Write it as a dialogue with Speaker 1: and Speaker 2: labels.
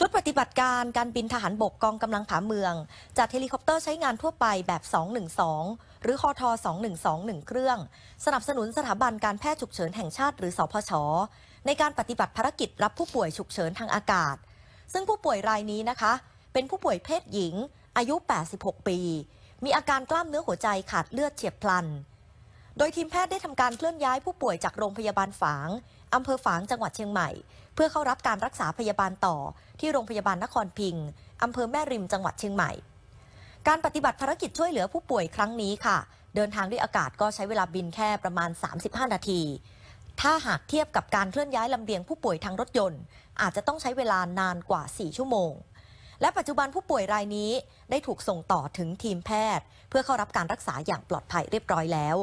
Speaker 1: ชุดปฏิบัติการการบินทหารบกกองกำลังผาเมืองจัดเฮลิคอปเตอร์ใช้งานทั่วไปแบบ 212 หรือคอทอ212 1 เครื่อง สนับสนุนสถาบันการแพทย์ฉุกเฉินแห่งชาติหรือสพช ในการปฏิบัติภารกิจรับผู้ป่วยฉุกเฉินทางอากาศ ซึ่งผู้ป่วยรายนี้นะคะ เป็นผู้ป่วยเพศหญิง อายุ 86 ปี มีอาการกล้ามเนื้อหัวใจขาดเลือดเฉียบพลันโดยทีมแพทย์ได้ทำการเคลื่อนย้ายผู้ป่วยจากโรงพยาบาลฝางอำเภอฝาง จังหวัดเชียงใหม่ เพื่อเข้ารับการรักษาพยาบาลต่อที่โรงพยาบาลนครพิงอำเภอแม่ริม จังหวัดเชียงใหม่ การปฏิบัติภารกิจช่วยเหลือผู้ป่วยครั้งนี้ค่ะ เดินทางด้วยอากาศก็ใช้เวลาบินแค่ประมาณ 35 นาที ถ้าหากเทียบกับการเคลื่อนย้ายลำเลียงผู้ป่วยทางรถยนต์ อาจจะต้องใช้เวลานานกว่า 4 ชั่วโมง และปัจจุบันผู้ป่วยรายนี้ได้ถูกส่งต่อถึงทีมแพทย์ เพื่อเข้ารับการรักษาอย่างปลอดภัยเรียบร้อยแล้ว